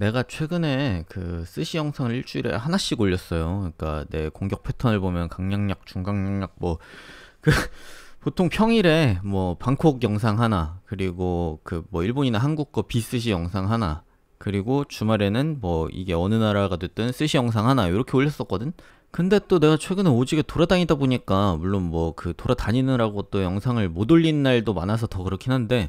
내가 최근에 그쓰시 영상을 일주일에 하나씩 올렸어요. 그러니까 내 공격 패턴을 보면 강약약, 중강약약 뭐 그 보통 평일에 뭐 방콕 영상 하나 그리고 그 뭐 일본이나 한국 거비쓰시 영상 하나 그리고 주말에는 뭐 이게 어느 나라가 됐든 쓰시 영상 하나 이렇게 올렸었거든. 근데 또 내가 최근에 오지게 돌아다니다 보니까 물론 뭐 그 돌아다니느라고 또 영상을 못 올린 날도 많아서 더 그렇긴 한데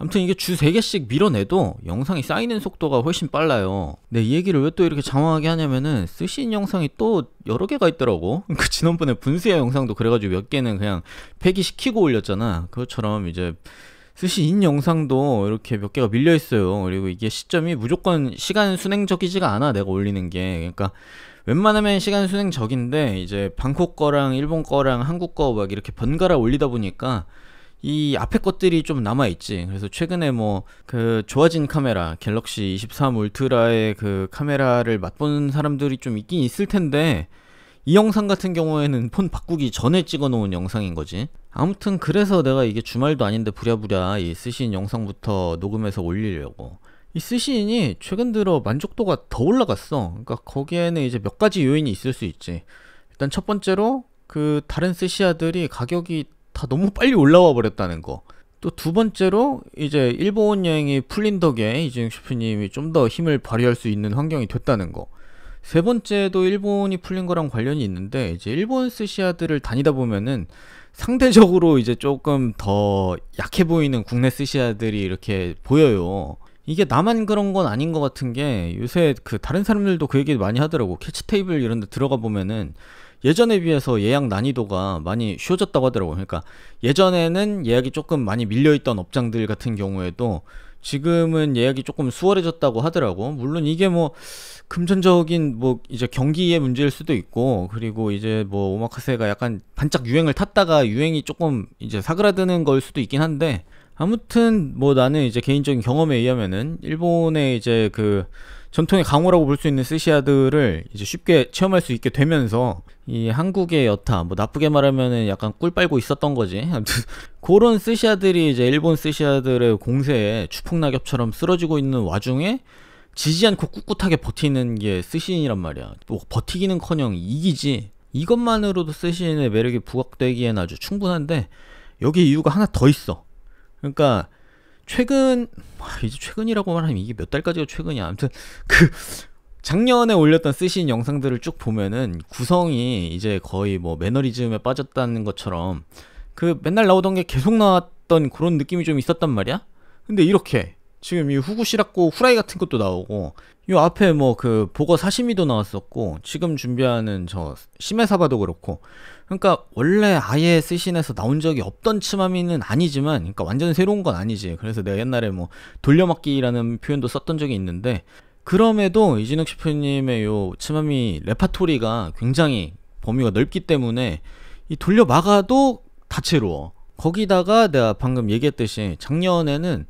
아무튼 이게 주 3개씩 밀어내도 영상이 쌓이는 속도가 훨씬 빨라요 근데 네, 이 얘기를 왜 또 이렇게 장황하게 하냐면은 쓰신 영상이 또 여러 개가 있더라고 그 지난번에 분수야 영상도 그래가지고 몇 개는 그냥 폐기시키고 올렸잖아 그것처럼 이제 쓰신 영상도 이렇게 몇 개가 밀려 있어요 그리고 이게 시점이 무조건 시간 순행적이지가 않아 내가 올리는 게 그러니까 웬만하면 시간 순행적인데 이제 방콕 거랑 일본 거랑 한국 거 막 이렇게 번갈아 올리다 보니까 이 앞에 것들이 좀 남아있지. 그래서 최근에 뭐, 그, 좋아진 카메라, 갤럭시 23 울트라의 그 카메라를 맛본 사람들이 좀 있긴 있을 텐데, 이 영상 같은 경우에는 폰 바꾸기 전에 찍어 놓은 영상인 거지. 아무튼 그래서 내가 이게 주말도 아닌데 부랴부랴 이 쓰신 영상부터 녹음해서 올리려고. 이쓰시인이 최근 들어 만족도가 더 올라갔어. 그러니까 거기에는 이제 몇 가지 요인이 있을 수 있지. 일단 첫 번째로 그 다른 쓰시아들이 가격이 다 너무 빨리 올라와 버렸다는 거. 또 두 번째로 이제 일본 여행이 풀린 덕에 이재용 셰프님이 좀 더 힘을 발휘할 수 있는 환경이 됐다는 거. 세 번째도 일본이 풀린 거랑 관련이 있는데 이제 일본 스시야들을 다니다 보면은 상대적으로 이제 조금 더 약해 보이는 국내 스시야들이 이렇게 보여요. 이게 나만 그런 건 아닌 것 같은 게 요새 그 다른 사람들도 그 얘기 많이 하더라고. 캐치 테이블 이런 데 들어가 보면은 예전에 비해서 예약 난이도가 많이 쉬워졌다고 하더라고요. 그러니까 예전에는 예약이 조금 많이 밀려있던 업장들 같은 경우에도 지금은 예약이 조금 수월해졌다고 하더라고. 물론 이게 뭐 금전적인 뭐 이제 경기의 문제일 수도 있고 그리고 이제 뭐 오마카세가 약간 반짝 유행을 탔다가 유행이 조금 이제 사그라드는 걸 수도 있긴 한데 아무튼 뭐 나는 이제 개인적인 경험에 의하면은 일본의 이제 그 전통의 강호라고 볼 수 있는 스시야드를 이제 쉽게 체험할 수 있게 되면서 이 한국의 여타 뭐 나쁘게 말하면은 약간 꿀 빨고 있었던 거지 아무튼 그런 스시야들이 이제 일본 스시야들의 공세에 추풍낙엽처럼 쓰러지고 있는 와중에 지지 않고 꿋꿋하게 버티는 게 스시인이란 말이야 뭐 버티기는커녕 이기지 이것만으로도 스시인의 매력이 부각되기엔 아주 충분한데 여기 이유가 하나 더 있어 그러니까 최근 아, 이제 최근이라고만 하면 이게 몇 달까지가 최근이야. 아무튼 그 작년에 올렸던 쓰신 영상들을 쭉 보면은 구성이 이제 거의 뭐 매너리즘에 빠졌다는 것처럼 그 맨날 나오던 게 계속 나왔던 그런 느낌이 좀 있었단 말이야. 근데 이렇게 지금 이후구시락고 후라이 같은 것도 나오고 이 앞에 뭐 그 보거 사시미도 나왔었고 지금 준비하는 저 심해사바도 그렇고 그러니까 원래 아예 스신에서 나온 적이 없던 츠마미는 아니지만 그러니까 완전 새로운 건 아니지 그래서 내가 옛날에 뭐 돌려막기라는 표현도 썼던 적이 있는데 그럼에도 이진욱 셰프님의 요 츠마미 레파토리가 굉장히 범위가 넓기 때문에 이 돌려막아도 다채로워 거기다가 내가 방금 얘기했듯이 작년에는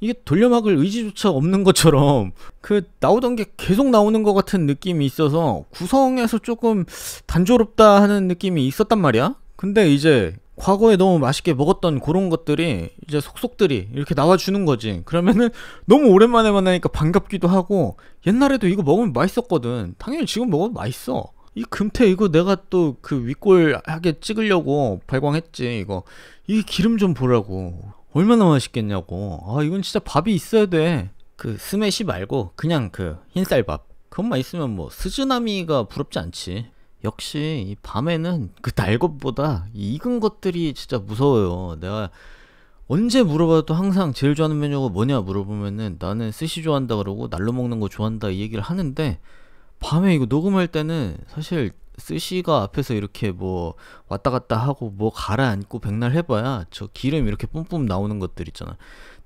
이게 돌려막을 의지조차 없는 것처럼 그 나오던 게 계속 나오는 것 같은 느낌이 있어서 구성에서 조금 단조롭다 하는 느낌이 있었단 말이야. 근데 이제 과거에 너무 맛있게 먹었던 그런 것들이 이제 속속들이 이렇게 나와주는 거지. 그러면은 너무 오랜만에 만나니까 반갑기도 하고 옛날에도 이거 먹으면 맛있었거든. 당연히 지금 먹어도 맛있어. 이 금태 이거 내가 또 그 윗골하게 찍으려고 발광했지 이거 이 기름 좀 보라고 얼마나 맛있겠냐고. 아, 이건 진짜 밥이 있어야 돼. 그 스매시 말고 그냥 그 흰쌀밥. 그것만 있으면 뭐 스즈나미가 부럽지 않지. 역시 이 밤에는 그 날 것보다 익은 것들이 진짜 무서워요. 내가 언제 물어봐도 항상 제일 좋아하는 메뉴가 뭐냐 물어보면은 나는 스시 좋아한다 그러고 날로 먹는 거 좋아한다 이 얘기를 하는데 밤에 이거 녹음할 때는 사실 스시가 앞에서 이렇게 뭐 왔다 갔다 하고 뭐 가라앉고 백날 해봐야 저 기름 이렇게 뿜뿜 나오는 것들 있잖아.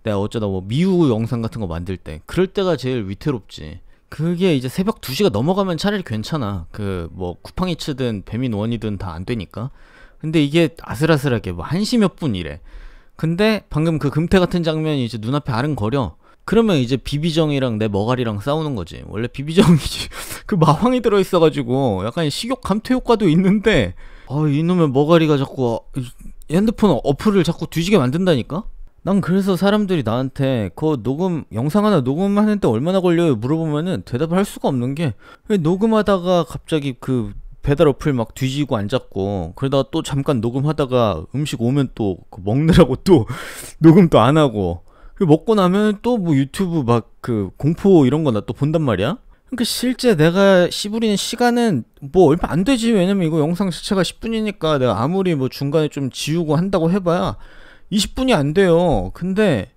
내가 어쩌다 뭐 미우 영상 같은 거 만들 때 그럴 때가 제일 위태롭지. 그게 이제 새벽 2시가 넘어가면 차라리 괜찮아. 그 뭐 쿠팡이 치든 배민 원이든 다 안 되니까. 근데 이게 아슬아슬하게 뭐 1시 몇 분 이래. 근데 방금 그 금태 같은 장면이 이제 눈앞에 아른거려. 그러면 이제 비비정이랑 내 머가리랑 싸우는 거지. 원래 비비정이 지그 마황이 들어있어가지고 약간 식욕 감퇴 효과도 있는데 아 이놈의 머가리가 자꾸 아, 핸드폰 어플을 자꾸 뒤지게 만든다니까? 난 그래서 사람들이 나한테 그 녹음 영상 하나 녹음하는데 얼마나 걸려요 물어보면은 대답을 할 수가 없는 게 녹음하다가 갑자기 그 배달 어플 막 뒤지고 안 잡고 그러다가 또 잠깐 녹음하다가 음식 오면 또 그 먹느라고 또 녹음 도안 하고 그 먹고 나면 또 뭐 유튜브 막 그 공포 이런 거나 또 본단 말이야. 그러니까 실제 내가 씨부리는 시간은 뭐 얼마 안 되지. 왜냐면 이거 영상 자체가 10분이니까 내가 아무리 뭐 중간에 좀 지우고 한다고 해봐야 20분이 안 돼요. 근데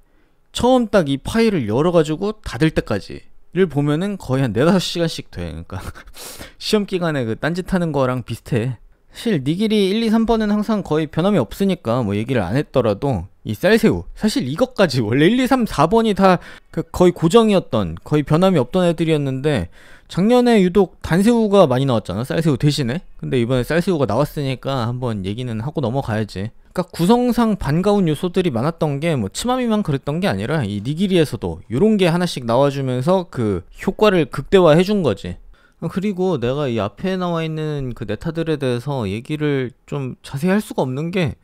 처음 딱 이 파일을 열어가지고 닫을 때까지를 보면은 거의 한 4, 5시간씩 돼. 그러니까 시험 기간에 그 딴짓하는 거랑 비슷해. 사실 니길이 1, 2, 3번은 항상 거의 변함이 없으니까 뭐 얘기를 안 했더라도 이 쌀새우 사실 이것까지 원래 1, 2, 3, 4번이 다 그 거의 고정이었던 거의 변함이 없던 애들이었는데 작년에 유독 단새우가 많이 나왔잖아 쌀새우 대신에 근데 이번에 쌀새우가 나왔으니까 한번 얘기는 하고 넘어가야지 그러니까 구성상 반가운 요소들이 많았던 게 뭐 치마미만 그랬던 게 아니라 이 니기리에서도 요런 게 하나씩 나와주면서 그 효과를 극대화해 준 거지 어, 그리고 내가 이 앞에 나와 있는 그 네타들에 대해서 얘기를 좀 자세히 할 수가 없는 게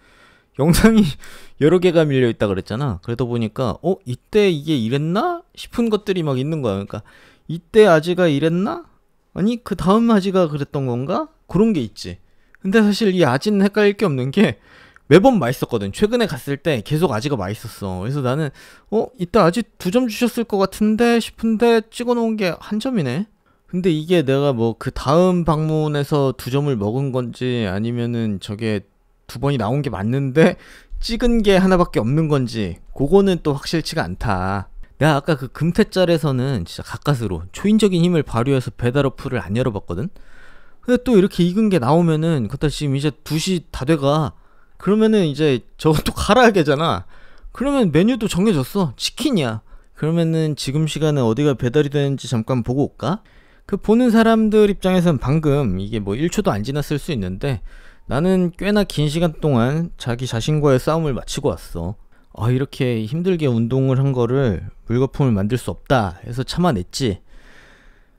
영상이 여러 개가 밀려 있다 그랬잖아. 그러다 보니까 어 이때 이게 이랬나 싶은 것들이 막 있는 거야. 그러니까 이때 아지가 이랬나? 아니 그 다음 아지가 그랬던 건가? 그런 게 있지. 근데 사실 이 아지는 헷갈릴 게 없는 게 매번 맛있었거든. 최근에 갔을 때 계속 아지가 맛있었어. 그래서 나는 어 이따 아지 두 점 주셨을 것 같은데 싶은데 찍어놓은 게 한 점이네. 근데 이게 내가 뭐 그 다음 방문에서 두 점을 먹은 건지 아니면은 저게 두 번이 나온 게 맞는데 찍은 게 하나밖에 없는 건지 그거는 또 확실치가 않다. 내가 아까 그 금태짤에서는 진짜 가까스로 초인적인 힘을 발휘해서 배달 어플을 안 열어봤거든. 근데 또 이렇게 익은 게 나오면은 그다 지금 이제 2시 다 돼가 그러면은 이제 저거 또 갈아야 되잖아. 그러면 메뉴도 정해졌어. 치킨이야. 그러면은 지금 시간에 어디가 배달이 되는지 잠깐 보고 올까? 그 보는 사람들 입장에선 방금 이게 뭐 1초도 안 지났을 수 있는데 나는 꽤나 긴 시간 동안 자기 자신과의 싸움을 마치고 왔어. 아, 이렇게 힘들게 운동을 한 거를 물거품을 만들 수 없다 해서 참아냈지.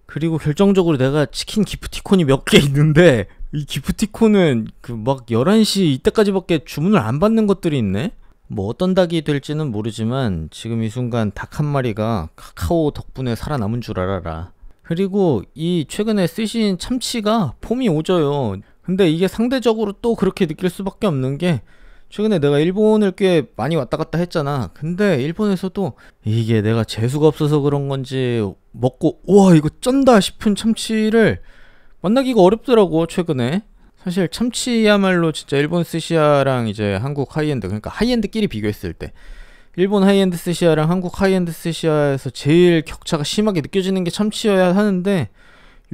그리고 결정적으로 내가 치킨 기프티콘이 몇 개 있는데 이 기프티콘은 그 막 11시 이때까지밖에 주문을 안 받는 것들이 있네? 뭐 어떤 닭이 될지는 모르지만 지금 이 순간 닭 한 마리가 카카오 덕분에 살아남은 줄 알아라. 그리고 이 최근에 쓰신 참치가 폼이 오져요. 근데 이게 상대적으로 또 그렇게 느낄 수밖에 없는 게 최근에 내가 일본을 꽤 많이 왔다 갔다 했잖아. 근데 일본에서도 이게 내가 재수가 없어서 그런 건지 먹고 와 이거 쩐다 싶은 참치를 만나기가 어렵더라고 최근에. 사실 참치야말로 진짜 일본 스시야랑 이제 한국 하이엔드 그러니까 하이엔드끼리 비교했을 때 일본 하이엔드 스시야랑 한국 하이엔드 스시야에서 제일 격차가 심하게 느껴지는 게 참치여야 하는데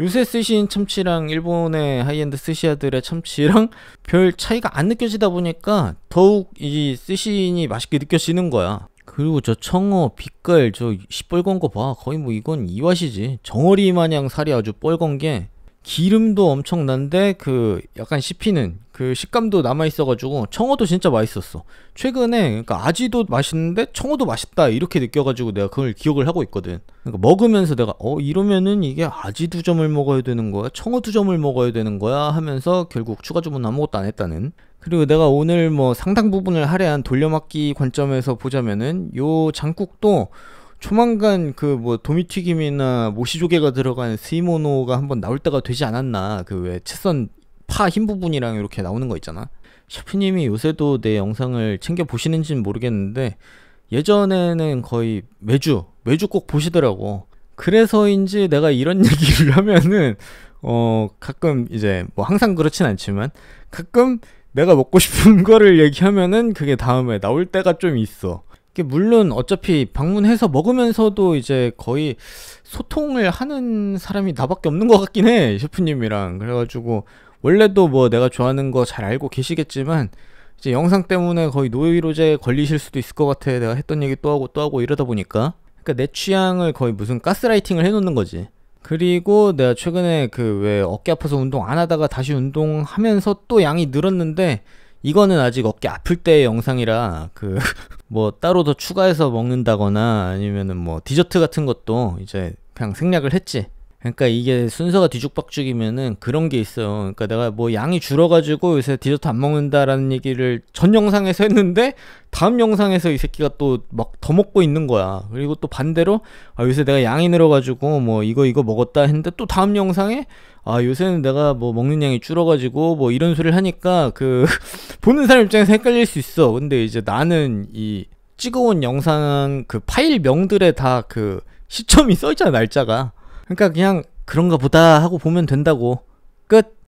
요새 스시인 참치랑 일본의 하이엔드 스시야들의 참치랑 별 차이가 안 느껴지다 보니까 더욱 이 스시인이 맛있게 느껴지는 거야 그리고 저 청어 빛깔 저 시뻘건 거 봐 거의 뭐 이건 이와시지 정어리 마냥 살이 아주 뻘건 게 기름도 엄청난데 그 약간 씹히는 그 식감도 남아있어가지고 청어도 진짜 맛있었어 최근에 그러니까 아지도 맛있는데 청어도 맛있다 이렇게 느껴가지고 내가 그걸 기억을 하고 있거든 그러니까 먹으면서 내가 어 이러면은 이게 아지 두 점을 먹어야 되는 거야 청어 두 점을 먹어야 되는 거야 하면서 결국 추가 주문 아무것도 안 했다는 그리고 내가 오늘 뭐 상당 부분을 할애한 돌려막기 관점에서 보자면은 요 장국도 조만간 그 뭐 도미튀김이나 모시조개가 들어간 스이모노가 한번 나올 때가 되지 않았나 그 왜 채썬 파흰 부분이랑 이렇게 나오는 거 있잖아 셰프님이 요새도 내 영상을 챙겨 보시는지는 모르겠는데 예전에는 거의 매주 매주 꼭 보시더라고 그래서인지 내가 이런 얘기를 하면은 어 가끔 이제 뭐 항상 그렇진 않지만 가끔 내가 먹고 싶은 거를 얘기하면은 그게 다음에 나올 때가 좀 있어 물론 어차피 방문해서 먹으면서도 이제 거의 소통을 하는 사람이 나밖에 없는 것 같긴 해 셰프님이랑 그래가지고 원래도 뭐 내가 좋아하는 거 잘 알고 계시겠지만 이제 영상 때문에 거의 노이로제 에 걸리실 수도 있을 것 같아. 내가 했던 얘기 또 하고 또 하고 이러다 보니까 그러니까 내 취향을 거의 무슨 가스라이팅을 해놓는 거지. 그리고 내가 최근에 그 왜 어깨 아파서 운동 안 하다가 다시 운동하면서 또 양이 늘었는데 이거는 아직 어깨 아플 때의 영상이라 그 뭐 따로 더 추가해서 먹는다거나 아니면은 뭐 디저트 같은 것도 이제 그냥 생략을 했지. 그러니까 이게 순서가 뒤죽박죽이면은 그런 게 있어요. 그러니까 내가 뭐 양이 줄어가지고 요새 디저트 안 먹는다라는 얘기를 전 영상에서 했는데 다음 영상에서 이 새끼가 또 막 더 먹고 있는 거야. 그리고 또 반대로 아 요새 내가 양이 늘어가지고 뭐 이거 이거 먹었다 했는데 또 다음 영상에 아 요새는 내가 뭐 먹는 양이 줄어가지고 뭐 이런 소리를 하니까 그 보는 사람 입장에서 헷갈릴 수 있어. 근데 이제 나는 이 찍어온 영상 그 파일명들에 다 그 시점이 써있잖아 날짜가. 그러니까 그냥 그런가 보다 하고 보면 된다고. 끝.